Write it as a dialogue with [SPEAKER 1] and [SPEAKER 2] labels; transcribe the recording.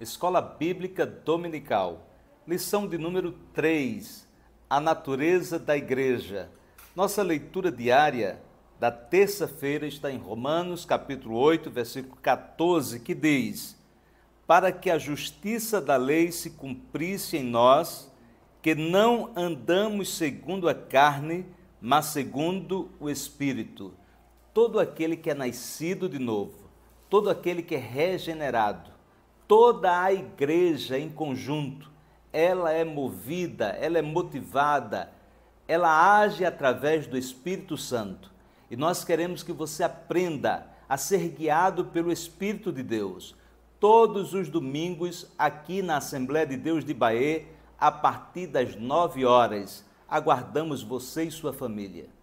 [SPEAKER 1] Escola Bíblica Dominical, lição de número 3, A Natureza da Igreja. Nossa leitura diária da terça-feira está em Romanos, capítulo 8, versículo 14, que diz: Para que a justiça da lei se cumprisse em nós, que não andamos segundo a carne, mas segundo o Espírito. Todo aquele que é nascido de novo, todo aquele que é regenerado, toda a igreja em conjunto, ela é movida, ela é motivada, ela age através do Espírito Santo. E nós queremos que você aprenda a ser guiado pelo Espírito de Deus todos os domingos aqui na Assembleia de Deus de Bahia, a partir das 9 horas. Aguardamos você e sua família.